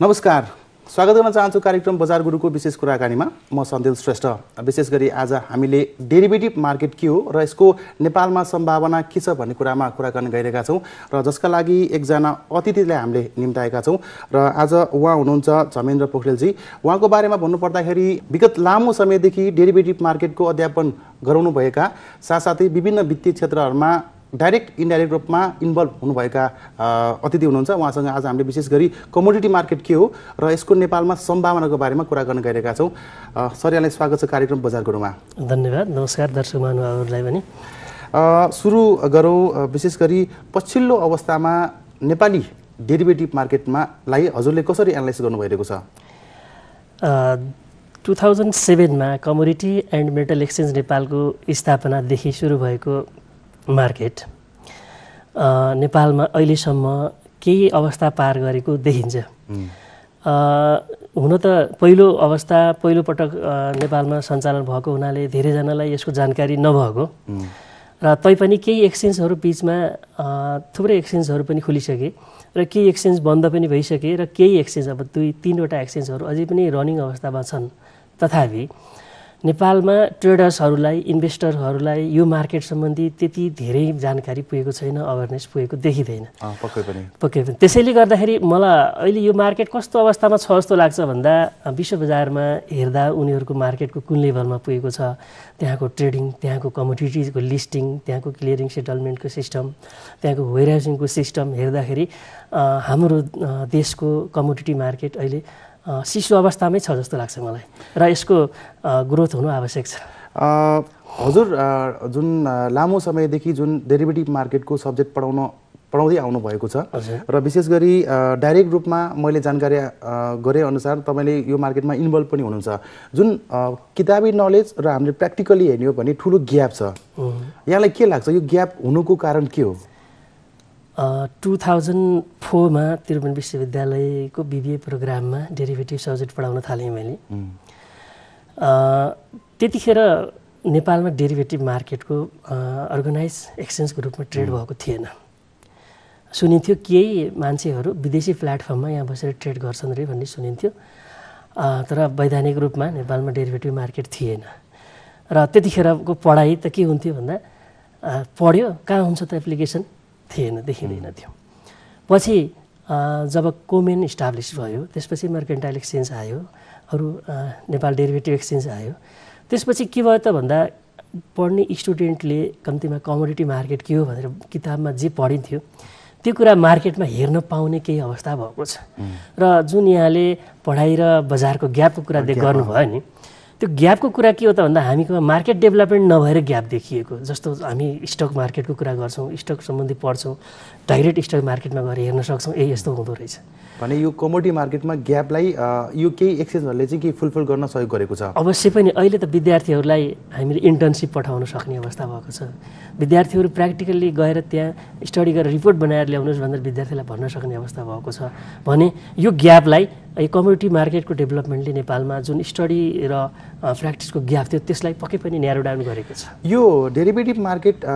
नमस्कार स्वागत गर्न चाहन्छु कार्यक्रम बजार गुरुको विशेष कुराकानीमा म सन्देल श्रेष्ठ विशेष गरी आज हामीले डेरिभेटिभ मार्केट के हो र यसको नेपालमा सम्भावना के छ भन्ने कुरामा कुराकानी गर्न गइरहेका छौँ र जसका लागि एकजना अतिथिलाई हामीले निम्ताएका छौँ र आज उहाँ हुनुहुन्छ झमेन्द्र पोखरेलजी उहाँको बारेमा भन्नुपर्दाखेरि विगत लामो समयदेखि डेरिभेटिभ मार्केटको अध्यापन गराउनुभएका साथसाथै विभिन्न वित्तीय क्षेत्रहरूमा डाइरेक्ट इन्डाइरेक्ट रूपमा इन्भल्भ हुनुभएका अतिथि हुनुहुन्छ उहाँसँग आज हामीले विशेष गरी कमोडिटी मार्केट के हो र यसको नेपालमा सम्भावनाको बारेमा कुरा गर्न गइरहेका छौँ सर यहाँलाई स्वागत छ कार्यक्रम बजार गुरुमा धन्यवाद नमस्कार दर्शक महानुभावहरूलाई पनि सुरु गरौँ विशेष गरी पछिल्लो अवस्थामा नेपाली डेरिभेटिभ मार्केटमा लाई हजुरले कसरी एनालाइज गर्नुभइरहेको छ टु थाउजन्ड सेभेनमा कमोडिटी एन्ड मेटल एक्सचेन्ज नेपालको स्थापनादेखि सुरु भएको मार्केट नेपालमा अहिलेसम्म केही अवस्था पार गरेको देखिन्छ हुन त पहिलो अवस्था पहिलोपटक नेपालमा सञ्चालन भएको हुनाले धेरैजनालाई यसको जानकारी नभएको र तैपनि केही एक्सचेन्जहरू बिचमा थुप्रै एक्सचेन्जहरू पनि खोलिसके र केही एक्सचेन्ज बन्द पनि भइसके र केही एक्सचेन्ज अब दुई तिनवटा एक्सचेन्जहरू अझै पनि रनिङ अवस्थामा छन् तथापि नेपालमा ट्रेडर्सहरूलाई इन्भेस्टरहरूलाई यो मार्केट सम्बन्धी त्यति धेरै जानकारी पुगेको छैन अवेरनेस पुगेको देखिँदैन पक्कै पनि पक्कै पनि त्यसैले गर्दाखेरि मलाई अहिले यो मार्केट कस्तो अवस्थामा छ जस्तो लाग्छ भन्दा विश्व बजारमा हेर्दा उनीहरूको मार्केटको कुन लेभलमा पुगेको छ त्यहाँको ट्रेडिङ त्यहाँको कमोडिटिजको लिस्टिङ त्यहाँको क्लियरिङ सेटलमेन्टको सिस्टम त्यहाँको वेयर हाउसिङको सिस्टम हेर्दाखेरि हाम्रो देशको कमोडिटी मार्केट अहिले शिशु अवस्थामै छ जस्तो लाग्छ मलाई र यसको ग्रोथ हुनु आवश्यक छ हजुर जुन लामो समयदेखि जुन डेरिभेटिभ मार्केटको सब्जेक्ट पढाउन पढाउँदै आउनुभएको छ र विशेष गरी डाइरेक्ट रूपमा मैले जानकारी गरे अनुसार तपाईँले यो मार्केटमा इन्भल्भ पनि हुनुहुन्छ जुन किताबी नलेज र हामीले प्र्याक्टिकली हेर्ने हो भने ठुलो ग्याप छ यहाँलाई के लाग्छ यो ग्याप हुनुको कारण के हो टु थाउजन्ड फोरमा त्रिभुवन विश्वविद्यालयको बिबिए प्रोग्राममा डेरिभेटिभ सब्जेक्ट पढाउन थालेँ मैले त्यतिखेर नेपालमा डेरिभेटिभ मार्केटको अर्गनाइज एक्सचेन्जको रूपमा ट्रेड भएको थिएन सुनिन्थ्यो केही मान्छेहरू विदेशी प्लेटफर्ममा यहाँ बसेर ट्रेड गर्छन् रे भन्ने सुनिन्थ्यो तर वैधानिक रूपमा नेपालमा डेरिभेटिभ मार्केट थिएन र त्यतिखेरको पढाइ त के हुन्थ्यो भन्दा पढ्यो कहाँ हुन्छ त एप्लिकेसन थिएन देखिँदैन थियो पछि जब कोमेन इस्टाब्लिस भयो त्यसपछि मर्केन्टाइल एक्सचेन्ज आयो अरू नेपाल डेरिभेटिभ एक्सचेन्ज आयो त्यसपछि के भयो त भन्दा पढ्ने स्टुडेन्टले कम्तीमा कमोडिटी मार्केट के हो भनेर किताबमा जे पढिन्थ्यो त्यो कुरा मार्केटमा हेर्न पाउने केही अवस्था भएको छ र जुन यहाँले पढाइ र बजारको ग्यापको कुरा गर्नुभयो नि त्यो ग्यापको कुरा के हो त भन्दा हामीको मार्केट डेभलपमेन्ट नभएर ग्याप देखिएको जस्तो हामी स्टक मार्केटको कुरा गर्छौँ स्टक सम्बन्धी पढ्छौँ डाइरेक्ट स्टक मार्केटमा गएर हेर्न सक्छौँ ए यस्तो हुँदो रहेछ भने यो कमोडिटी मार्केटमा ग्यापलाई यो केही एक्सचेन्जहरूले चाहिँ केही फुलफिल गर्न सहयोग गरेको छ अवश्य पनि अहिले त विद्यार्थीहरूलाई हामीले इन्टर्नसिप पठाउन सक्ने अवस्था भएको छ विद्यार्थीहरू प्र्याक्टिकल्ली गएर त्यहाँ स्टडी गरेर रिपोर्ट बनाएर ल्याउनुहोस् भनेर विद्यार्थीलाई भन्न सक्ने अवस्था भएको छ भने यो ग्यापलाई यो कम्युनिटी मार्केटको डेभलपमेन्टले नेपालमा जुन स्टडी र प्र्याक्टिसको ग्याप थियो त्यसलाई पक्कै पनि न्यारो डाउन गरेको छ यो डेरिभेटिभ मार्केट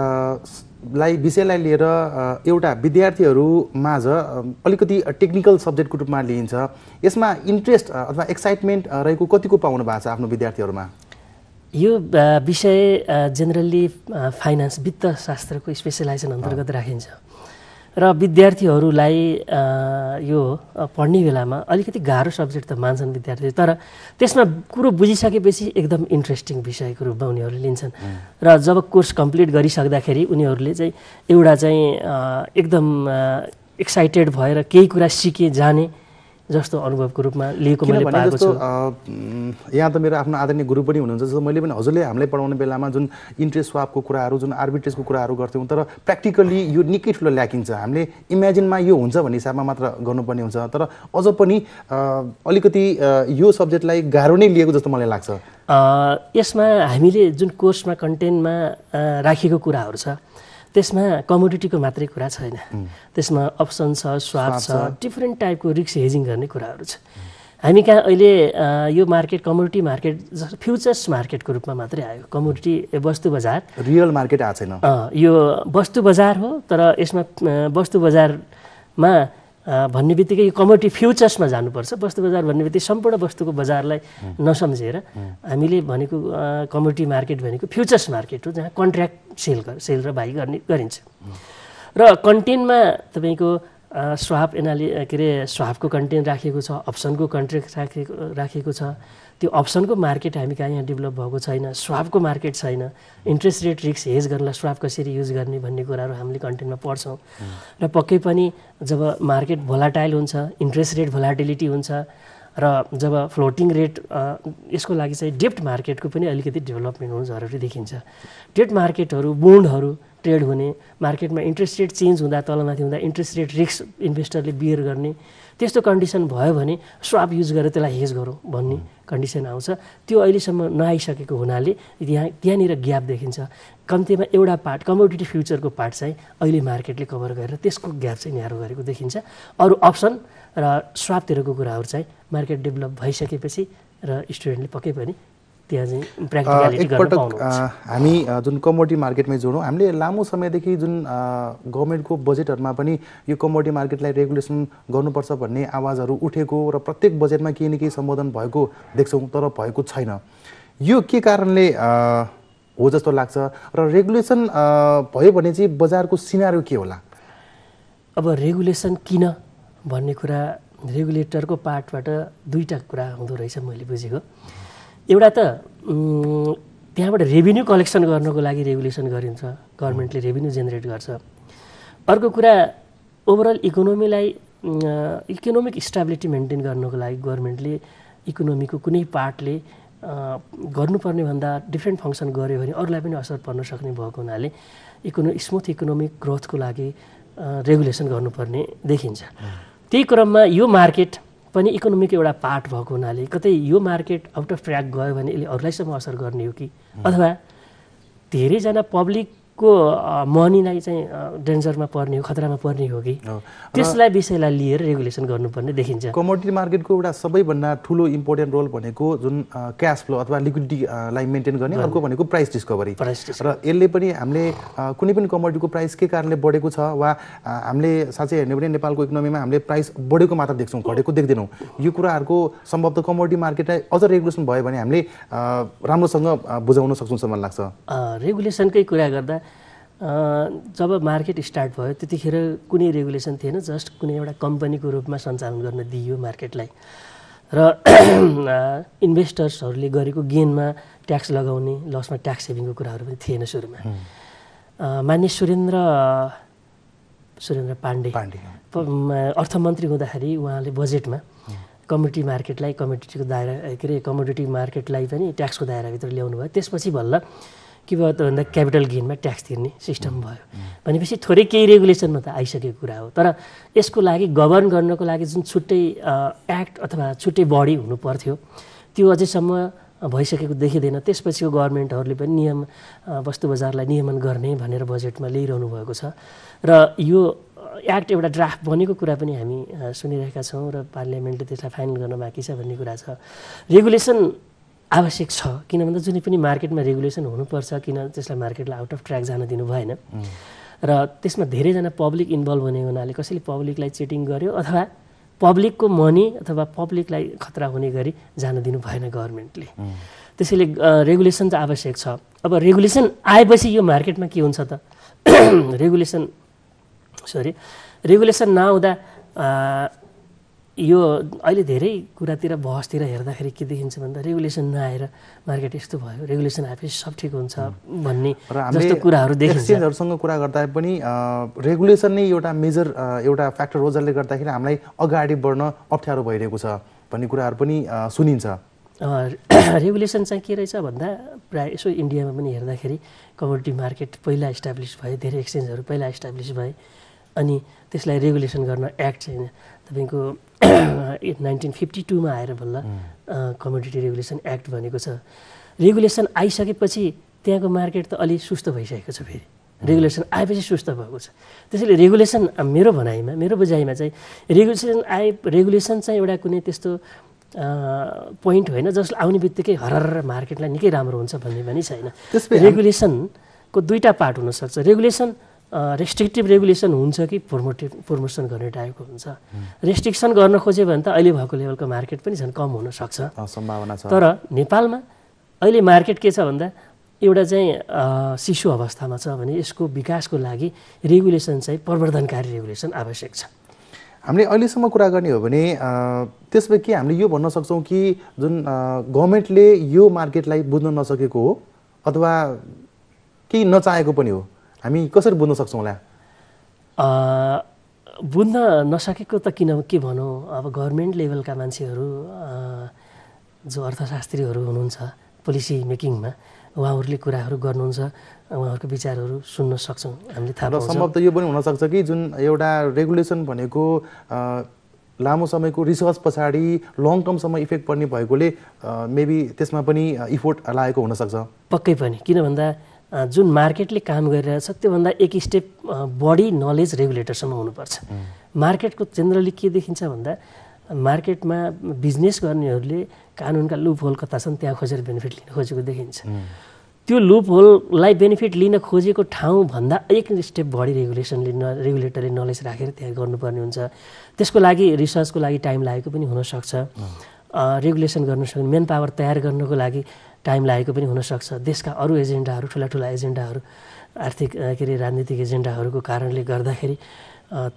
लाई विषयलाई लिएर एउटा विद्यार्थीहरू माझ अलिकति टेक्निकल सब्जेक्टको रूपमा लिइन्छ यसमा इन्ट्रेस्ट अथवा एक्साइटमेन्ट रहेको कतिको पाउनु भएको छ आफ्नो विद्यार्थीहरूमा यो विषय जेनरली फाइनेन्स वित्त शास्त्रको स्पेसलाइजेसन अन्तर्गत राखिन्छ र विद्यार्थीहरूलाई यो पढ्ने बेलामा अलिकति गाह्रो सब्जेक्ट त मान्छन् विद्यार्थी तर त्यसमा कुरो बुझिसकेपछि एकदम इन्ट्रेस्टिङ विषयको रूपमा उनीहरूले लिन्छन् र जब कोर्स कम्प्लिट गरिसक्दाखेरि उनीहरूले चाहिँ एउटा चाहिँ एकदम एक्साइटेड भएर केही कुरा सिके जाने जस्तो अनुभवको रूपमा लिएको मैले पाएको छु यहाँ त मेरो आफ्नो आदरणीय गुरु पनि हुनुहुन्छ जस्तो मैले पनि हजुरले हामीलाई पढाउने बेलामा जुन इन्ट्रेस्ट स्वापको कुराहरू जुन आर्बिट्रेजको कुराहरू गर्थ्यौँ तर प्र्याक्टिकल्ली यो निकै ठुलो ल्याकिङ छ हामीले इमेजिनमा यो हुन्छ भन्ने हिसाबमा मात्र गर्नुपर्ने हुन्छ तर अझ पनि अलिकति यो सब्जेक्टलाई गाह्रो नै लिएको जस्तो मलाई लाग्छ यसमा हामीले जुन कोर्समा कन्टेन्टमा राखेको कुराहरू छ त्यसमा कमोडिटीको मात्रै कुरा छैन त्यसमा अप्सन छ स्वाद छ डिफ्रेन्ट टाइपको रिक्स हेजिङ गर्ने कुराहरू छ हामी कहाँ अहिले यो मार्केट कमोडिटी मार्केट फ्युचर्स मार्केटको रूपमा मात्रै आयो कमोडिटी वस्तु बजार रियल मार्केट आएको छैन यो वस्तु बजार हो तर यसमा वस्तु बजारमा भन्ने बित्तिकै यो कमोडिटी फ्युचर्समा जानुपर्छ वस्तु बजार भन्ने बित्तिकै सम्पूर्ण वस्तुको बजारलाई नसम्झेर हामीले भनेको कमोडिटी मार्केट भनेको फ्युचर्स मार्केट हो जहाँ कन्ट्र्याक्ट सेल सेल र बाई गर्ने गरिन्छ र कन्टेन्टमा तपाईँको स्वाप एनालि के अरे स्वापको कन्टेन्ट राखिएको छ अप्सनको कन्ट्रेक्ट राखेको राखिएको छ त्यो अप्सनको मार्केट हामी कहाँ यहाँ डेभलप भएको छैन स्वापको मार्केट छैन इन्ट्रेस्ट रेट रिक्स हेज गर्नलाई स्वाप कसरी युज गर्ने भन्ने कुराहरू हामीले कन्टेन्टमा पढ्छौँ र पक्कै पनि जब मार्केट भोलाटाइल हुन्छ इन्ट्रेस्ट रेट भोलाटिलिटी हुन्छ र जब फ्लोटिङ रेट यसको लागि चाहिँ डेप्ट मार्केटको पनि अलिकति डेभलपमेन्ट हुनु जरुरी देखिन्छ डेप्ट मार्केटहरू बोन्डहरू ट्रेड हुने मार्केटमा इन्ट्रेस्ट रेट चेन्ज हुँदा तलमाथि हुँदा इन्ट्रेस्ट रेट रिक्स इन्भेस्टरले बियर गर्ने त्यस्तो कन्डिसन भयो भने स्वाप युज गरेर त्यसलाई हेज गरौँ भन्ने कन्डिसन आउँछ त्यो अहिलेसम्म नआइसकेको हुनाले त्यहाँ त्यहाँनिर ग्याप देखिन्छ कम्तीमा एउटा पार्ट कमोडिटी फ्युचरको पार्ट चाहिँ अहिले मार्केटले कभर गरेर त्यसको ग्याप चाहिँ न्यारो गरेको देखिन्छ अरू अप्सन र स्वापतिरको कुराहरू चाहिँ मार्केट डेभलप भइसकेपछि र स्टुडेन्टले पक्कै पनि एकपटक हामी जुन कमोडिटी मार्केटमै जोडौँ हामीले लामो समयदेखि जुन गभर्मेन्टको बजेटहरूमा पनि यो कमोडिटी मार्केटलाई रेगुलेसन गर्नुपर्छ भन्ने आवाजहरू उठेको र प्रत्येक बजेटमा केही न केही सम्बोधन भएको देख्छौँ तर भएको छैन यो के कारणले हो जस्तो लाग्छ र रेगुलेसन भयो भने चाहिँ बजारको सिनारो के होला अब रेगुलेसन किन भन्ने कुरा रेगुलेटरको पार्टबाट दुईवटा कुरा हुँदो रहेछ मैले बुझेको एउटा त त्यहाँबाट रेभिन्यू कलेक्सन गर्नको लागि रेगुलेसन गरिन्छ गभर्मेन्टले रेभिन्यू जेनेरेट गर्छ अर्को कुरा ओभरअल इकोनोमीलाई इकोनोमिक स्टेबिलिटी मेन्टेन गर्नको लागि गभर्मेन्टले इकोनोमीको कुनै पार्टले गर्नुपर्ने भन्दा डिफ्रेन्ट फङ्सन गऱ्यो भने अरूलाई पनि असर पर्न सक्ने भएको हुनाले इकोनो स्मुथ इकोनोमिक ग्रोथको लागि रेगुलेसन गर्नुपर्ने देखिन्छ त्यही क्रममा यो मार्केट पनि इकोनोमीको एउटा पार्ट भएको हुनाले कतै यो मार्केट आउट अफ ट्र्याक गयो भने यसले अरूलाई असर गर्ने हो कि अथवा धेरैजना पब्लिक को मनीलाई चाहिँ डेन्जरमा पर्ने हो खतरामा पर्ने हो कि त्यसलाई विषयलाई लिएर रेगुलेसन गर्नुपर्ने देखिन्छ कमोडिटी मार्केटको एउटा सबैभन्दा ठुलो इम्पोर्टेन्ट रोल भनेको जुन क्यास फ्लो अथवा लिक्विडिटीलाई मेन्टेन गर्ने अर्को भनेको प्राइस डिस्कभरी र यसले पनि हामीले कुनै पनि कमोडिटीको प्राइस के कारणले बढेको छ वा हामीले साँच्चै हेर्ने भने नेपालको इकोनोमीमा हामीले प्राइस बढेको मात्र देख्छौँ घटेको देख्दैनौँ यो कुराहरूको सम्भवतः कमोडिटी मार्केटलाई अझ रेगुलेसन भयो भने हामीले राम्रोसँग बुझाउन सक्छौँ जस्तो मलाई लाग्छ रेगुलेसनकै कुरा गर्दा जब मार्केट स्टार्ट भयो त्यतिखेर कुनै रेगुलेसन थिएन जस्ट कुनै एउटा कम्पनीको रूपमा सञ्चालन गर्न दिइयो मार्केटलाई र इन्भेस्टर्सहरूले गरेको गेनमा ट्याक्स लगाउने लसमा ट्याक्स सेभिङको कुराहरू पनि थिएन सुरुमा मान्य सुरेन्द्र सुरेन्द्र पाण्डे अर्थमन्त्री हुँदाखेरि उहाँले बजेटमा कमोडिटी मार्केटलाई कमोडिटीको दायरा के अरे कमोडिटी मार्केटलाई पनि ट्याक्सको दायराभित्र ल्याउनु भयो त्यसपछि बल्ल के भयो त भन्दा क्यापिटल गेनमा ट्याक्स तिर्ने सिस्टम भयो भनेपछि थोरै केही रेगुलेसनमा त आइसकेको कुरा हो तर यसको लागि गभर्न गर्नको लागि जुन छुट्टै एक्ट अथवा छुट्टै बडी हुनु पर्थ्यो त्यो अझैसम्म भइसकेको देखिँदैन त्यसपछिको गभर्मेन्टहरूले पनि नियम वस्तु बजारलाई नियमन गर्ने भनेर बजेटमा ल्याइरहनु भएको छ र यो एक्ट एउटा ड्राफ्ट बनेको कुरा पनि हामी सुनिरहेका छौँ र पार्लियामेन्टले त्यसलाई फाइनल गर्न बाँकी छ भन्ने कुरा छ रेगुलेसन आवश्यक छ किन भन्दा जुनै पनि मार्केटमा रेगुलेसन हुनुपर्छ किन त्यसलाई मार्केटलाई आउट अफ ट्र्याक जान दिनु भएन र त्यसमा धेरैजना पब्लिक इन्भल्भ हुने हुनाले कसैले पब्लिकलाई चेटिङ गर्यो अथवा पब्लिकको मनी अथवा पब्लिकलाई खतरा हुने गरी जान दिनु भएन गभर्मेन्टले त्यसैले रेगुलेसन त आवश्यक छ अब रेगुलेसन आएपछि यो मार्केटमा के हुन्छ त रेगुलेसन सरी रेगुलेसन नहुँदा यो अहिले धेरै कुरातिर बहसतिर हेर्दाखेरि के देखिन्छ भन्दा रेगुलेसन नआएर मार्केट यस्तो भयो रेगुलेसन आएपछि सब ठिक हुन्छ भन्ने जस्तो कुराहरू एक्सचेन्जहरूसँग कुरा गर्दा पनि रेगुलेसन नै एउटा मेजर एउटा फ्याक्टर हो जसले गर्दाखेरि हामीलाई अगाडि बढ्न अप्ठ्यारो भइरहेको छ भन्ने कुराहरू पनि सुनिन्छ रेगुलेसन चाहिँ के रहेछ भन्दा प्रायः यसो इन्डियामा पनि हेर्दाखेरि कमोडिटी मार्केट पहिला इस्टाब्लिस भयो धेरै एक्सचेन्जहरू पहिला इस्टाब्लिस भए अनि त्यसलाई रेगुलेसन गर्न एक्ट चाहिँ तपाईँको नाइन्टिन फिफ्टी टूमा आएर बल्ल कम्युनिटी रेगुलेसन एक्ट भनेको छ रेगुलेसन आइसकेपछि त्यहाँको मार्केट त अलि सुस्त भइसकेको छ फेरि रेगुलेसन आएपछि सुस्त भएको छ त्यसैले रेगुलेसन मेरो भनाइमा मेरो बुझाइमा चाहिँ रेगुलेसन आए रेगुलेसन चाहिँ एउटा कुनै त्यस्तो पोइन्ट होइन जसले आउने बित्तिकै हरर मार्केटलाई निकै राम्रो हुन्छ भन्ने पनि छैन रेगुलेसनको दुईवटा पार्ट हुनसक्छ रेगुलेसन रेस्ट्रिक्टिभ रेगुलेसन हुन्छ कि प्रमोटिभ प्रमोसन गर्ने टाइपको हुन्छ रेस्ट्रिक्सन गर्न खोज्यो भने त अहिले भएको लेभलको मार्केट पनि झन् कम हुनसक्छ सम्भावना छ तर नेपालमा अहिले मार्केट के छ भन्दा एउटा चाहिँ शिशु अवस्थामा छ भने यसको विकासको लागि रेगुलेसन चाहिँ प्रवर्धनकारी रेगुलेसन आवश्यक छ हामीले अहिलेसम्म कुरा गर्ने हो भने त्यसमा के हामीले यो भन्न सक्छौँ कि जुन गभर्मेन्टले यो मार्केटलाई बुझ्न नसकेको हो अथवा केही नचाहेको पनि हो हामी कसरी बुझ्न सक्छौँ होला बुझ्न नसकेको त किन के भनौँ अब गभर्मेन्ट लेभलका मान्छेहरू जो अर्थशास्त्रीहरू हुनुहुन्छ पोलिसी मेकिङमा उहाँहरूले कुराहरू गर्नुहुन्छ उहाँहरूको विचारहरू सुन्न सक्छौँ हामीले थाहा सम्भव त यो पनि हुनसक्छ कि जुन एउटा रेगुलेसन भनेको लामो समयको रिसर्च पछाडि लङ टर्मसम्म इफेक्ट पर्ने भएकोले मेबी त्यसमा पनि इफोर्ट लागेको हुनसक्छ पक्कै पनि किन भन्दा जुन मार्केटले काम गरिरहेछ त्योभन्दा एक स्टेप बढी नलेज रेगुलेटरसम्म हुनुपर्छ मार्केटको जेनरली के देखिन्छ भन्दा मार्केटमा बिजनेस गर्नेहरूले कानुनका लुप होल कता छन् त्यहाँ खोजेर बेनिफिट लिन खोजेको देखिन्छ त्यो लुप होललाई बेनिफिट लिन खोजेको ठाउँभन्दा एक स्टेप बढी रेगुलेसनले न रेगुलेटरले नलेज राखेर त्यहाँ गर्नुपर्ने हुन्छ त्यसको लागि रिसर्चको लागि टाइम लागेको पनि हुनसक्छ रेगुलेसन गर्न सक्ने मेन पावर तयार गर्नको लागि टाइम लागेको पनि हुनसक्छ देशका अरू एजेन्डाहरू ठुला ठुला एजेन्डाहरू आर्थिक के अरे राजनीतिक एजेन्डाहरूको कारणले गर्दाखेरि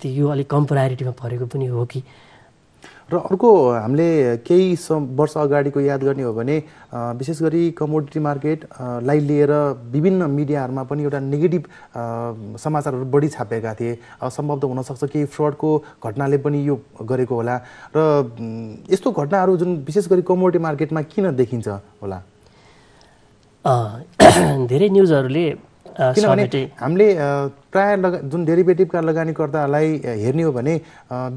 ती यो अलिक कम प्रायोरिटीमा परेको पनि हो कि र अर्को हामीले केही वर्ष अगाडिको याद गर्ने हो भने विशेष गरी कमोडिटी मार्केटलाई लिएर विभिन्न मिडियाहरूमा पनि एउटा नेगेटिभ समाचारहरू बढी छापेका थिए सम्भवतः हुनसक्छ केही फ्रडको घटनाले पनि यो गरेको होला र यस्तो घटनाहरू जुन विशेष गरी कमोडिटी मार्केटमा किन देखिन्छ होला धेरै न्युजहरूले किनभने हामीले प्राय लगा जुन डेरिभेटिभका लगानीकर्तालाई हेर्ने हो भने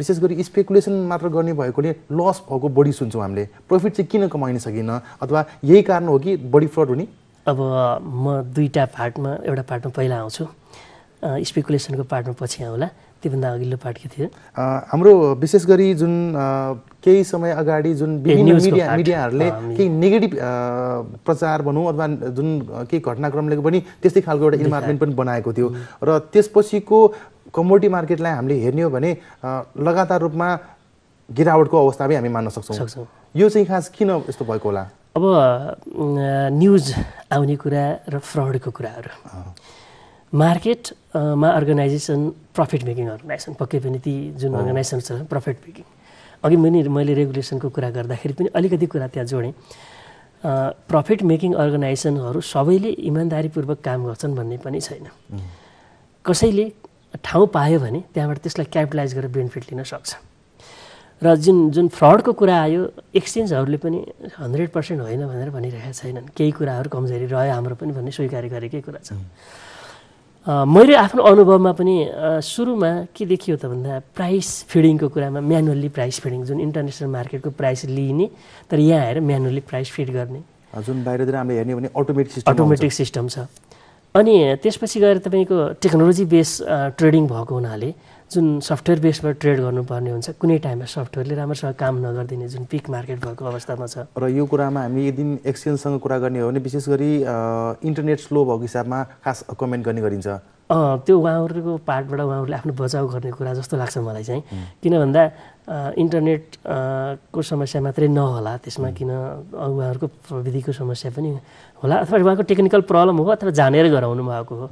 विशेष गरी स्पेकुलेसन मात्र गर्ने भएकोले लस भएको बढी सुन्छौँ हामीले प्रफिट चाहिँ किन कमाइन सकिनँ अथवा यही कारण हो कि बढी फ्रड हुने अब म दुईवटा पार्टमा एउटा पार्टमा पहिला आउँछु स्पेकुलेसनको पार्टमा पछि आउँला त्योभन्दा अघिल्लो पार्ट के थियो हाम्रो विशेष गरी जुन केही समय अगाडि जुन विभिन्न मिडिया मिडियाहरूले केही नेगेटिभ प्रचार भनौँ अथवा जुन केही घटनाक्रमले पनि त्यस्तै खालको एउटा इन्भाइरोमेन्ट पनि बनाएको थियो र त्यसपछिको कमोडिटी मार्केटलाई हामीले हेर्ने हो भने लगातार रूपमा गिरावटको अवस्थामै हामी मान्न सक्छौँ यो चाहिँ खास किन यस्तो भएको होला अब न्युज आउने कुरा र फ्रडको कुराहरू मार्केटमा अर्गनाइजेसन प्रफिट मेकिङ अर्गनाइजेसन पक्कै पनि ती जुन अर्गनाइजेसन छ प्रफिट मेकिङ अघि पनि मैले रेगुलेसनको कुरा गर्दाखेरि पनि अलिकति कुरा त्यहाँ जोडेँ प्रफिट मेकिङ अर्गनाइजेसनहरू सबैले इमान्दारीपूर्वक काम गर्छन् भन्ने पनि छैन कसैले ठाउँ पायो भने त्यहाँबाट त्यसलाई क्यापिटलाइज गरेर बेनिफिट लिन सक्छ र जुन जुन फ्रडको कुरा आयो एक्सचेन्जहरूले पनि हन्ड्रेड पर्सेन्ट होइन भनेर भनिरहेका छैनन् केही कुराहरू कमजोरी रह्यो हाम्रो पनि भन्ने स्वीकार गरेकै कुरा छ मैले आफ्नो अनुभवमा पनि सुरुमा के देखियो त भन्दा प्राइस फिडिङको कुरामा म्यानुअल्ली प्राइस फिडिङ जुन इन्टरनेसनल मार्केटको प्राइस लिइने तर यहाँ आएर म्यानुअल्ली प्राइस फिड गर्ने जुन बाहिरतिर हामीले हेर्ने भने अटोमेटिक सिस्टम अटोमेटिक सिस्टम छ अनि त्यसपछि गएर तपाईँको टेक्नोलोजी बेस ट्रेडिङ भएको हुनाले जुन सफ्टवेयर बेसबाट ट्रेड गर्नुपर्ने हुन्छ कुनै टाइममा सफ्टवेयरले राम्रोसँग काम नगरिदिने जुन पिक मार्केट भएको अवस्थामा छ र यो कुरामा हामी यदि एक्सचेन्जसँग कुरा गर्ने हो भने विशेष गरी इन्टरनेट स्लो भएको हिसाबमा खास कमेन्ट गर्ने गरिन्छ त्यो उहाँहरूको पार्टबाट उहाँहरूले आफ्नो बचाउ गर्ने कुरा जस्तो लाग्छ मलाई चाहिँ किन भन्दा इन्टरनेटको समस्या मात्रै नहोला त्यसमा किन उहाँहरूको प्रविधिको समस्या पनि होला अथवा उहाँको टेक्निकल प्रब्लम हो अथवा जानेर गराउनु भएको हो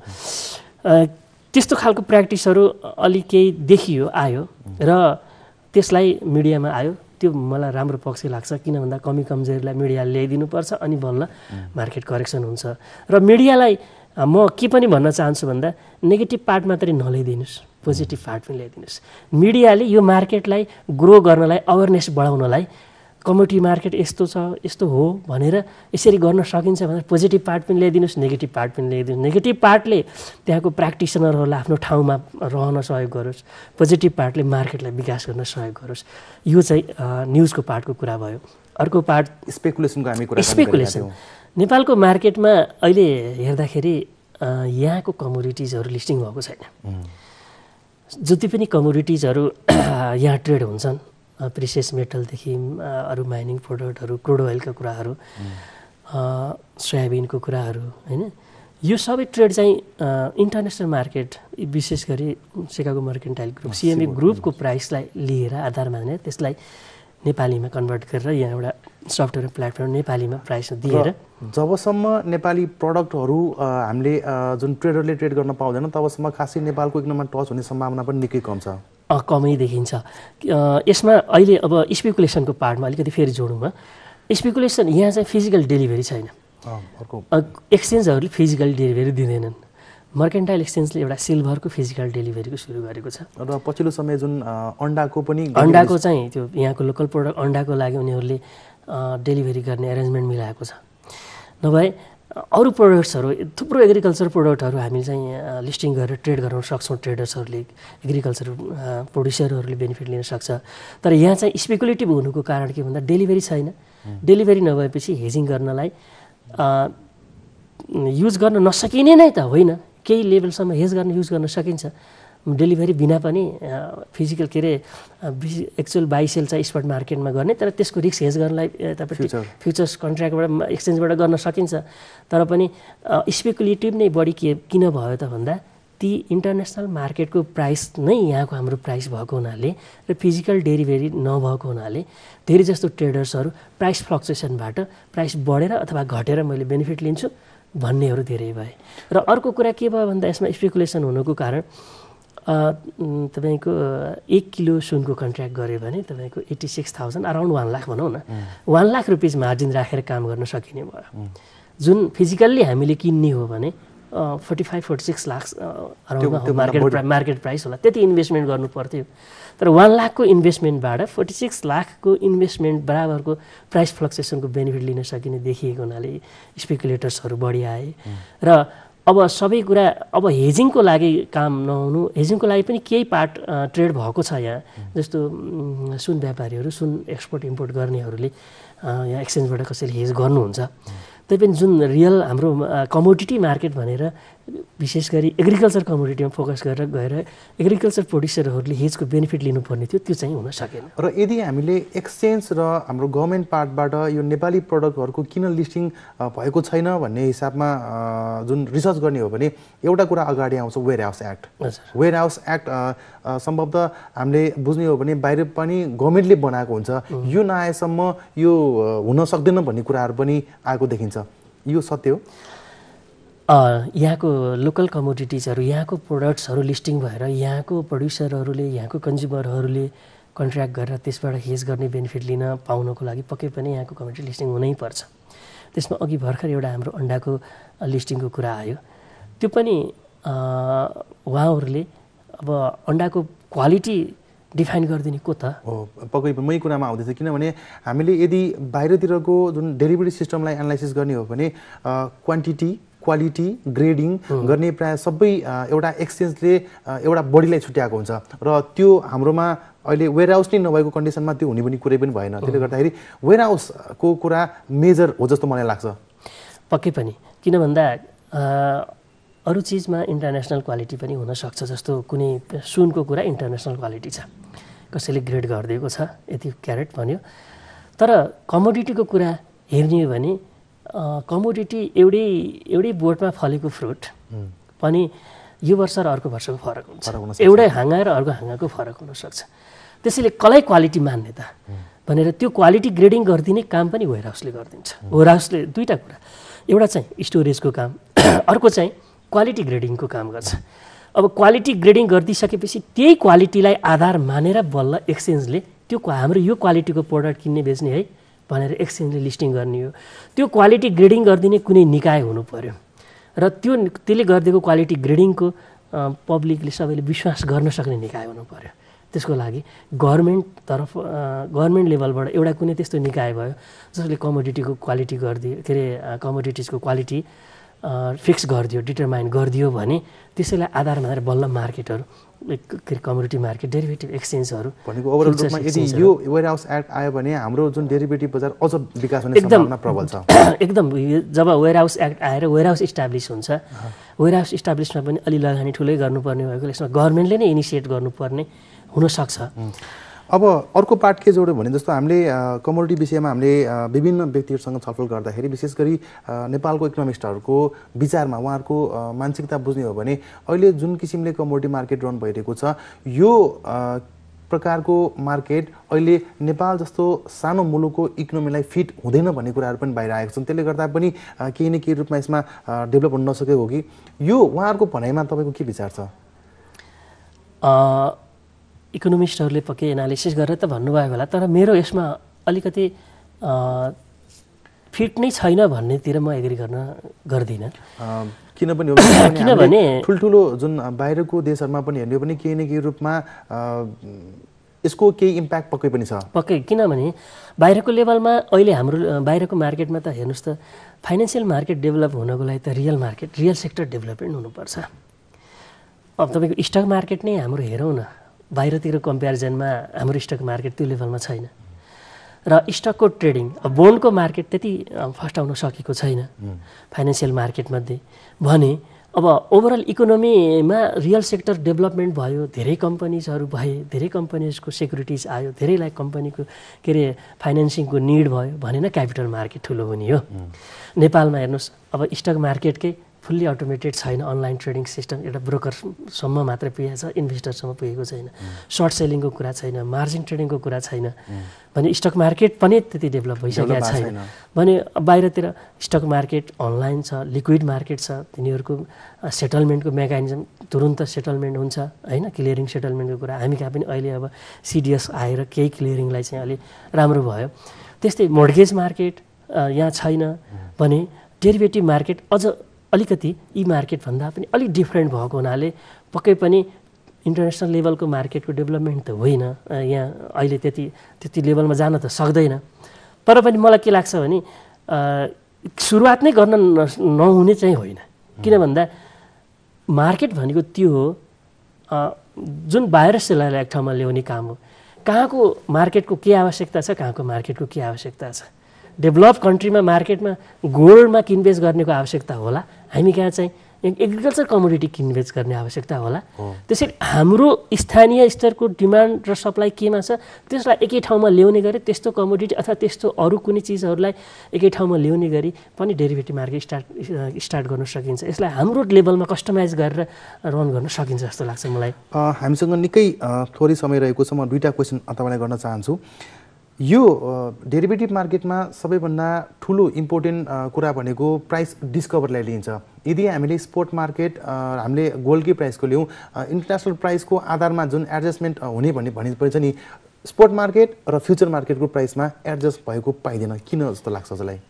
त्यस्तो खालको प्र्याक्टिसहरू अलि केही देखियो आयो र त्यसलाई मिडियामा आयो त्यो मलाई राम्रो पक्ष लाग्छ किन भन्दा कमी कमजोरीलाई मिडियाले ल्याइदिनुपर्छ अनि बल्ल मार्केट करेक्सन हुन्छ र मिडियालाई म के पनि भन्न चाहन्छु भन्दा नेगेटिभ पार्ट मात्रै नल्याइदिनुहोस् पोजिटिभ पार्ट पनि ल्याइदिनुहोस् मिडियाले यो मार्केटलाई ग्रो गर्नलाई अवेरनेस बढाउनलाई कमोडिटी मार्केट यस्तो छ यस्तो हो भनेर यसरी गर्न सकिन्छ भनेर पोजिटिभ पार्ट पनि ल्याइदिनुहोस् नेगेटिभ पार्ट पनि ल्याइदिनुहोस् नेगेटिभ पार्टले त्यहाँको प्र्याक्टिसनरहरूलाई आफ्नो ठाउँमा रहन सहयोग गरोस् पोजिटिभ पार्टले मार्केटलाई विकास गर्न सहयोग गरोस् यो चाहिँ न्युजको पार्टको कुरा भयो अर्को पार्ट स्पेकुलेसनको हामी कुरा स्पेकुलेसन नेपालको मार्केटमा अहिले हेर्दाखेरि यहाँको कमोडिटिजहरू लिस्टिङ भएको छैन जति पनि कमोडिटिजहरू यहाँ ट्रेड हुन्छन् प्रिसियस मेटलदेखि अरू माइनिङ प्रोडक्टहरू क्रुड ओइलका कुराहरू सोयाबिनको कुराहरू होइन यो सबै ट्रेड चाहिँ इन्टरनेसनल मार्केट विशेष गरी सिकागो मर्केन्टाइल ग्रुप सिएमए ग्रुपको प्राइसलाई लिएर आधार मानेर त्यसलाई नेपालीमा कन्भर्ट गरेर यहाँ एउटा सफ्टवेयर प्लेटफर्म नेपालीमा प्राइस दिएर जबसम्म नेपाली प्रडक्टहरू हामीले जुन ट्रेडरले ट्रेड गर्न पाउँदैन तबसम्म खासै नेपालको एक टच हुने सम्भावना पनि निकै कम छ कमै देखिन्छ यसमा अहिले अब स्पेकुलेसनको पार्टमा अलिकति फेरि जोडौँमा स्पेकुलेसन यहाँ चाहिँ फिजिकल डेलिभरी छैन एक्सचेन्जहरूले फिजिकल डेलिभरी दिँदैनन् मर्केन्टाइल एक्सचेन्जले एउटा सिल्भरको फिजिकल डेलिभरीको सुरु गरेको छ र पछिल्लो समय जुन अन्डाको पनि अन्डाको चाहिँ त्यो यहाँको लोकल प्रोडक्ट अन्डाको लागि उनीहरूले डेलिभरी गर्ने एरेन्जमेन्ट मिलाएको छ नभए अरू प्रडक्ट्सहरू थुप्रो एग्रिकल्चर प्रडक्टहरू हामी चाहिँ लिस्टिङ गरेर ट्रेड गराउन सक्छौँ ट्रेडर्सहरूले एग्रिकल्चर प्रड्युसरहरूले बेनिफिट लिन सक्छ तर यहाँ चाहिँ स्पेकुलेटिभ हुनुको कारण के भन्दा डेलिभरी छैन डेलिभरी नभएपछि हेजिङ गर्नलाई युज गर्न नसकिने नै त होइन केही लेभलसम्म हेज गर्न युज गर्न सकिन्छ डेलिभरी बिना पनि फिजिकल के अरे एक्चुअल सेल चाहिँ स्पट मार्केटमा गर्ने तर त्यसको रिक्स हेज गर्नलाई तपाईँ फ्युचर्स कन्ट्र्याक्टबाट एक्सचेन्जबाट गर्न सकिन्छ तर पनि स्पेकुलेटिभ नै बढी के किन भयो त भन्दा ती इन्टरनेसनल मार्केटको प्राइस नै यहाँको हाम्रो प्राइस भएको हुनाले र फिजिकल डेलिभरी नभएको हुनाले धेरै जस्तो ट्रेडर्सहरू प्राइस फ्लक्चुएसनबाट प्राइस बढेर अथवा घटेर मैले बेनिफिट लिन्छु भन्नेहरू धेरै भए र अर्को कुरा के भयो भन्दा यसमा स्पेकुलेसन हुनुको कारण तपाईँको एक किलो सुनको कन्ट्र्याक्ट गऱ्यो भने तपाईँको eighty six thousand around one lakh भनौँ न वान लाख रुपिस मार्जिन राखेर काम गर्न सकिने भयो जुन फिजिकल्ली हामीले किन्ने हो भने forty five forty six lakh अराउन्डमा मार्केट मार्केट प्राइस होला त्यति इन्भेस्टमेन्ट गर्नु पर्थ्यो तर वान लाखको इन्भेस्टमेन्टबाट फोर्टी सिक्स लाखको इन्भेस्टमेन्ट बराबरको प्राइस फ्लक्चुएसनको बेनिफिट लिन सकिने देखिएको हुनाले स्पेकुलेटर्सहरू बढी आए र अब सबै कुरा अब हेजिङको लागि काम नहुनु हेजिङको लागि पनि केही पार्ट ट्रेड भएको छ यहाँ जस्तो सुन व्यापारीहरू सुन एक्सपोर्ट इम्पोर्ट गर्नेहरूले यहाँ एक्सचेन्जबाट कसैले हेज गर्नुहुन्छ तैपनि जुन रियल हाम्रो कमोडिटी मार्केट भनेर विशेष गरी एग्रिकल्चर कम्युनिटीमा फोकस गरेर गएर एग्रिकल्चर प्रड्युसरहरूले हेजको बेनिफिट लिनुपर्ने थियो त्यो चाहिँ हुन सकेन र यदि हामीले एक्सचेन्ज र हाम्रो गभर्मेन्ट पार्टबाट यो नेपाली प्रडक्टहरूको किन लिस्टिङ भएको छैन भन्ने हिसाबमा जुन रिसर्च गर्ने हो भने एउटा कुरा अगाडि आउँछ warehouse act warehouse act सम्भवतः हामीले बुझ्ने हो भने बाहिर पनि गभर्मेन्टले बनाएको हुन्छ यो नआएसम्म यो हुन सक्दैन भन्ने कुराहरू पनि आएको देखिन्छ यो सत्य हो यहाँको लोकल कमोडिटिजहरू यहाँको प्रोडक्ट्सहरू लिस्टिङ भएर यहाँको प्रड्युसरहरूले यहाँको कन्ज्युमरहरूले कन्ट्र्याक्ट गरेर त्यसबाट हेज गर्ने बेनिफिट लिन पाउनको लागि पक्कै पनि यहाँको कमोडिटी लिस्टिङ हुनैपर्छ त्यसमा अघि भर्खर एउटा हाम्रो अन्डाको लिस्टिङको कुरा आयो त्यो पनि उहाँहरूले अब अन्डाको क्वालिटी डिफाइन गरिदिने को त हो पक्कै मै कुरामा आउँदैछ किनभने हामीले यदि बाहिरतिरको जुन डेलिभरी सिस्टमलाई एनालाइसिस गर्ने हो भने क्वान्टिटी क्वालिटी ग्रेडिङ hmm. गर्ने प्राय सबै एउटा एक्सचेन्जले एउटा बडीलाई छुट्याएको हुन्छ र त्यो हाम्रोमा अहिले वेयर हाउस नै नभएको कन्डिसनमा त्यो हुने पनि कुरै पनि भएन hmm. त्यसले गर्दाखेरि वेयर हाउसको कुरा मेजर हो जस्तो मलाई लाग्छ पक्कै पनि किन भन्दा अरू चिजमा इन्टरनेसनल क्वालिटी पनि हुनसक्छ जस्तो कुनै सुनको कुरा इन्टरनेसनल क्वालिटी छ कसैले ग्रेड गरिदिएको छ यति क्यारेट भन्यो तर कमोडिटीको कुरा हेर्ने हो भने कमोडिटी एउटै एउटै बोटमा फलेको फ्रुट पनि यो वर्ष र अर्को वर्षको फरक हुन्छ एउटै हाँगा र अर्को हाँगाको फरक हुनसक्छ त्यसैले कलै क्वालिटी मान्ने त भनेर त्यो क्वालिटी ग्रेडिङ गरिदिने काम पनि वेयर हाउसले गरिदिन्छ वेयर हाउसले दुईवटा कुरा एउटा चाहिँ स्टोरेजको काम अर्को चाहिँ क्वालिटी ग्रेडिङको काम गर्छ अब क्वालिटी ग्रेडिङ गरिदिइसकेपछि त्यही क्वालिटीलाई आधार मानेर बल्ल एक्सचेन्जले त्यो हाम्रो यो क्वालिटीको प्रडक्ट किन्ने बेच्ने है भनेर एक्सचेन्जले लिस्टिङ गर्ने हो त्यो क्वालिटी ग्रेडिङ गरिदिने कुनै निकाय हुनु र त्यो त्यसले गरिदिएको क्वालिटी ग्रेडिङको पब्लिकले सबैले विश्वास गर्न सक्ने निकाय हुनु पऱ्यो त्यसको लागि गभर्मेन्ट तर्फ गभर्मेन्ट लेभलबाट एउटा कुनै त्यस्तो निकाय भयो जसले कमोडिटीको क्वालिटी गरिदियो के अरे कमोडिटिजको क्वालिटी फिक्स गरिदियो डिटरमाइन गरिदियो भने त्यसैलाई आधार मानेर बल्ल मार्केटहरू कम्युनिटी मार्केट डेरिभेटिभ एक्सचेन्जहरू भनेको ओभरअल रूपमा यदि यो वेयर हाउस एक्ट आयो भने हाम्रो जुन डेरिभेटिभ बजार अझ विकास हुने सम्भावना प्रबल छ एकदम जब वेयर हाउस एक्ट आएर वेयर हाउस इस्टाब्लिस हुन्छ वेयर हाउस इस्टाब्लिसमा पनि अलि लगानी ठुलै गर्नुपर्ने भएको यसमा गभर्मेन्टले नै इनिसिएट गर्नुपर्ने हुनसक्छ अब अर्को पार्ट के जोड्यो भने जस्तो हामीले कमोडिटी विषयमा हामीले विभिन्न व्यक्तिहरूसँग छलफल गर्दाखेरि विशेष गरी नेपालको इकोनोमिस्टहरूको विचारमा उहाँहरूको मानसिकता बुझ्ने हो भने अहिले जुन किसिमले कमोडिटी मार्केट रन भइरहेको छ यो प्रकारको मार्केट अहिले नेपाल जस्तो सानो मुलुकको इकोनोमीलाई फिट हुँदैन भन्ने कुराहरू पनि बाहिर आएको छन् त्यसले गर्दा पनि केही न केही रूपमा यसमा डेभलप हुन नसकेको हो कि यो उहाँहरूको भनाइमा तपाईँको के विचार छ इकोनोमिस्टहरूले पक्कै एनालिसिस गरेर त भन्नुभयो होला तर मेरो यसमा अलिकति फिट नै छैन भन्नेतिर म एग्री गर्न गर्दिनँ किनभने किनभने ठुल्ठुलो जुन बाहिरको देशहरूमा पनि हेर्ने पनि केही न केही रूपमा यसको केही इम्प्याक्ट पक्कै पनि छ पक्कै किनभने बाहिरको लेभलमा अहिले हाम्रो बाहिरको मार्केटमा त हेर्नुहोस् त फाइनेन्सियल मार्केट डेभलप हुनको लागि त real market real sector development हुनुपर्छ अब तपाईँको स्टक मार्केट नै हाम्रो हेरौँ न बाहिरतिर कम्पेरिजनमा हाम्रो स्टक मार्केट त्यो लेभलमा छैन र स्टकको ट्रेडिङ अब बोन्डको मार्केट त्यति फस्टाउन सकेको छैन फाइनेन्सियल मार्केटमध्ये भने अब ओभरअल इकोनोमीमा रियल सेक्टर डेभलपमेन्ट भयो धेरै कम्पनीजहरू भए धेरै कम्पनीजको सेक्युरिटिज आयो धेरैलाई कम्पनीको के अरे फाइनेन्सिङको निड भयो न क्यापिटल मार्केट ठुलो हुने हो नेपालमा हेर्नुहोस् अब स्टक मार्केटकै फुल्ली अटोमेटेड छैन अनलाइन ट्रेडिङ सिस्टम एउटा ब्रोकरसम्म मात्र पुगेको छ इन्भेस्टरसम्म पुगेको छैन सर्ट सेलिङको कुरा छैन मार्जिन ट्रेडिङको कुरा छैन भने स्टक मार्केट पनि त्यति डेभलप भइसकेको छैन भने बाहिरतिर स्टक मार्केट अनलाइन छ लिक्विड मार्केट छ तिनीहरूको सेटलमेन्टको मेकानिजम तुरुन्त सेटलमेन्ट हुन्छ होइन क्लियरिङ सेटलमेन्टको कुरा हामी कहाँ पनि अहिले अब सिडिएस आएर केही क्लियरिङलाई चाहिँ अलिक राम्रो भयो त्यस्तै मोडगेज मार्केट यहाँ छैन भने डेरिभेटिभ मार्केट अझ अलिकति यी मार्केटभन्दा पनि अलिक डिफ्रेन्ट भएको हुनाले पक्कै पनि इन्टरनेसनल लेभलको मार्केटको डेभलपमेन्ट त होइन यहाँ अहिले त्यति त्यति लेभलमा जान त सक्दैन तर पनि मलाई के लाग्छ भने सुरुवात नै गर्न नहुने चाहिँ होइन किन भन्दा मार्केट भनेको त्यो हो जुन भाइरसलाई एक ठाउँमा ल्याउने काम हो कहाँको मार्केटको के आवश्यकता छ कहाँको मार्केटको के आवश्यकता छ डेभलप कन्ट्रीमा मार्केटमा गोल्डमा किनबेच गर्नेको आवश्यकता होला हामी कहाँ चाहिँ एग्रिकल्चर कमोडिटी किनबेच गर्ने आवश्यकता होला त्यसरी हाम्रो स्थानीय स्तरको डिमान्ड र सप्लाई केमा छ त्यसलाई एकै ठाउँमा ल्याउने गरी त्यस्तो कमोडिटी अथवा त्यस्तो अरू कुनै चिजहरूलाई एकै ठाउँमा ल्याउने गरी पनि डेरिभेटिभ मार्केट स्टार्ट स्टार्ट गर्न सकिन्छ यसलाई हाम्रो लेभलमा कस्टमाइज गरेर रन गर्न सकिन्छ जस्तो लाग्छ मलाई हामीसँग निकै थोरै समय रहेको छ म दुईवटा क्वेसन तपाईँलाई गर्न चाहन्छु यो डेरिभेटिभ मार्केटमा सबैभन्दा ठुलो इम्पोर्टेन्ट कुरा भनेको प्राइस डिस्कभरलाई लिइन्छ यदि हामीले स्पोर्ट मार्केट हामीले गोल्डकै प्राइसको ल्याउँ इन्टरनेसनल प्राइसको आधारमा जुन एडजस्टमेन्ट हुने भन्ने भनिन्छ नि स्पोर्ट मार्केट र फ्युचर मार्केटको प्राइसमा एडजस्ट भएको पाइँदैन किन जस्तो लाग्छ जसलाई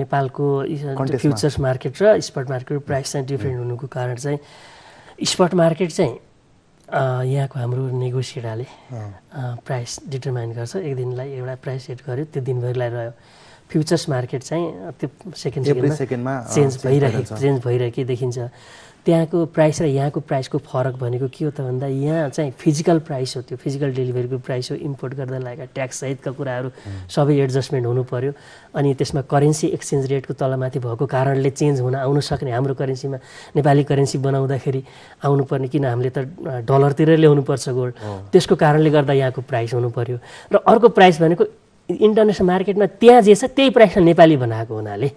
नेपालको फ्युचर्स मार्केट र स्पोर्ट मार्केटको प्राइस चाहिँ डिफ्रेन्ट हुनुको कारण चाहिँ स्पोर्ट मार्केट चाहिँ यहाँको हाम्रो नेगोसिएटाले प्राइस डिटरमाइन गर्छ एक दिनलाई एउटा प्राइस सेट गर्यो त्यो दिनभरिलाई रह्यो फ्युचर्स मार्केट चाहिँ त्यो सेकेन्ड सेकेन्डमा चेन्ज भइरहेको चेन्ज भइरहेकै देखिन्छ त्यहाँको प्राइस र यहाँको प्राइसको फरक भनेको के हो त भन्दा यहाँ चाहिँ फिजिकल प्राइस हो त्यो फिजिकल डेलिभरीको प्राइस हो इम्पोर्ट गर्दा लागेका ट्याक्स सहितका कुराहरू सबै एडजस्टमेन्ट हुनु पऱ्यो अनि त्यसमा करेन्सी एक्सचेन्ज रेटको तलमाथि भएको कारणले चेन्ज हुन आउन सक्ने हाम्रो करेन्सीमा नेपाली करेन्सी बनाउँदाखेरि आउनुपर्ने किन हामीले त डलरतिर ल्याउनुपर्छ गोल्ड त्यसको कारणले गर्दा यहाँको प्राइस हुनु पऱ्यो र अर्को प्राइस भनेको इन्टरनेसनल मार्केटमा त्यहाँ जे छ त्यही प्राइसमा नेपाली बनाएको हुनाले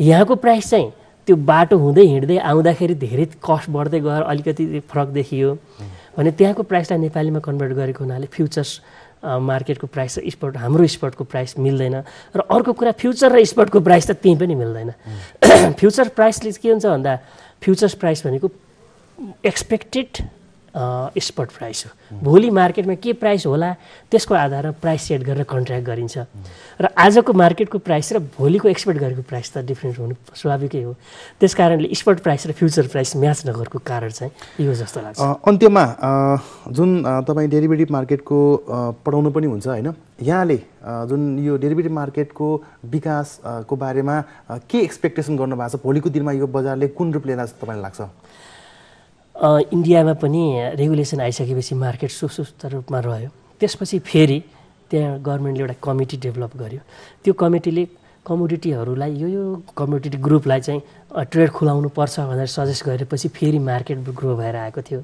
यहाँको प्राइस चाहिँ त्यो बाटो हुँदै हिँड्दै आउँदाखेरि धेरै कस्ट बढ्दै गएर अलिकति फरक देखियो भने त्यहाँको प्राइसलाई नेपालीमा कन्भर्ट गरेको हुनाले फ्युचर्स मार्केटको प्राइस र स्पोर्ट हाम्रो स्पोर्टको प्राइस मिल्दैन र अर्को कुरा फ्युचर र स्पोर्टको प्राइस त त्यहीँ पनि मिल्दैन फ्युचर प्राइसले के हुन्छ भन्दा फ्युचर्स प्राइस भनेको एक्सपेक्टेड स्पट प्राइस हो भोलि मार्केटमा के प्राइस होला त्यसको आधारमा प्राइस सेट गरेर कन्ट्र्याक्ट गरिन्छ र आजको मार्केटको प्राइस र भोलिको एक्सपेक्ट गरेको प्राइस त डिफ्रेन्ट हुनु स्वाभाविकै हो त्यस कारणले स्पट प्राइस र फ्युचर प्राइस म्याच नगरेको कारण चाहिँ यो जस्तो लाग्छ अन्त्यमा जुन तपाईँ डेरिभेटिभ मार्केटको पढाउनु पनि हुन्छ होइन यहाँले जुन यो डेरिभेटिभ मार्केटको विकासको बारेमा के एक्सपेक्टेसन गर्नु भएको छ भोलिको दिनमा यो बजारले कुन रूप लिएर जस्तो तपाईँलाई लाग्छ इन्डियामा पनि रेगुलेसन आइसकेपछि मार्केट सुस्वस्थ रूपमा रह्यो त्यसपछि फेरि त्यहाँ गभर्मेन्टले एउटा कमिटी डेभलप गर्यो त्यो कमिटीले कम्युडिटीहरूलाई यो यो कम्युनिटी ग्रुपलाई चाहिँ ट्रेड खुलाउनु पर्छ भनेर सजेस्ट गरेपछि फेरि मार्केट ग्रो भएर आएको थियो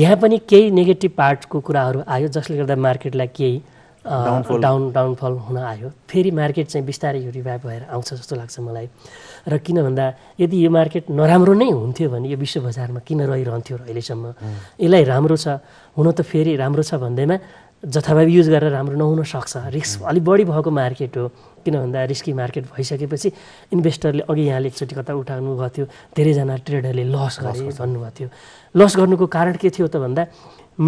यहाँ पनि केही नेगेटिभ पार्टको कुराहरू आयो जसले गर्दा मार्केटलाई केही डाउन डाउनफल हुन आयो फेरि मार्केट चाहिँ बिस्तारै यो रिभाइभ भएर आउँछ जस्तो लाग्छ मलाई र किन भन्दा यदि यो मार्केट नराम्रो नै हुन्थ्यो भने यो विश्व बजारमा किन रहिरहन्थ्यो र अहिलेसम्म यसलाई राम्रो छ हुन त फेरि राम्रो छ भन्दैमा जथाभावी युज गरेर राम्रो नहुन सक्छ रिस्क अलिक बढी भएको मार्केट हो किन भन्दा रिस्की मार्केट भइसकेपछि इन्भेस्टरले अघि यहाँले एकचोटि कता उठाउनु उठाउनुभएको थियो धेरैजना ट्रेडरले लस गरे भन्नुभएको थियो लस गर्नुको कारण के थियो त भन्दा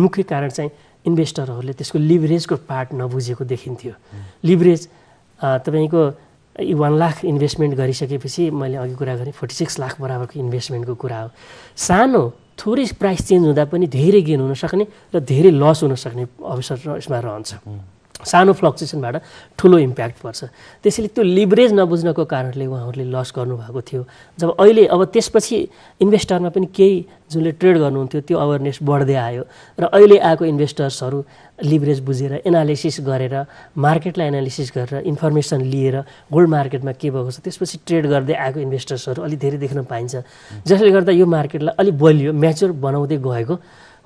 मुख्य कारण चाहिँ इन्भेस्टरहरूले त्यसको लिभरेजको पार्ट नबुझेको देखिन्थ्यो लिभरेज तपाईँको वान लाख इन्भेस्टमेन्ट गरिसकेपछि मैले अघि कुरा गरेँ फोर्टी सिक्स लाख बराबरको इन्भेस्टमेन्टको कुरा हो सानो थोरै प्राइस चेन्ज हुँदा पनि धेरै गेन हुनसक्ने र धेरै लस हुनसक्ने अवसर यसमा रहन्छ सानो फ्लक्चुएसनबाट ठुलो इम्प्याक्ट पर्छ त्यसैले त्यो लिभरेज नबुझ्नको कारणले उहाँहरूले लस गर्नुभएको थियो जब अहिले अब त्यसपछि इन्भेस्टरमा पनि केही जुनले ट्रेड गर्नुहुन्थ्यो त्यो अवेरनेस बढ्दै आयो र अहिले आएको इन्भेस्टर्सहरू लिभरेज बुझेर एनालिसिस गरेर मार्केटलाई एनालिसिस गरेर इन्फर्मेसन लिएर गोल्ड मार्केटमा के भएको छ त्यसपछि ट्रेड गर्दै आएको इन्भेस्टर्सहरू अलिक धेरै देख्न पाइन्छ जसले गर्दा यो मार्केटलाई अलिक बलियो म्याच्योर बनाउँदै गएको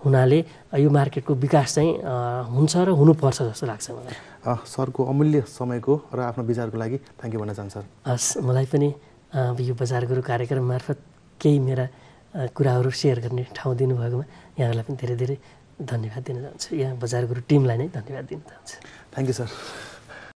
हुनाले यो मार्केटको विकास चाहिँ हुन्छ र हुनुपर्छ जस्तो लाग्छ मलाई सरको अमूल्य समयको र आफ्नो विचारको लागि थ्याङ्क यू भन्न चाहन्छु हस् मलाई पनि यो बजार गुरु कार्यक्रम मार्फत केही मेरा कुराहरू सेयर गर्ने ठाउँ दिनुभएकोमा यहाँहरूलाई पनि धेरै धेरै धन्यवाद दिन चाहन्छु यहाँ बजार गुरु टिमलाई नै धन्यवाद दिन चाहन्छु थ्याङ्क यू सर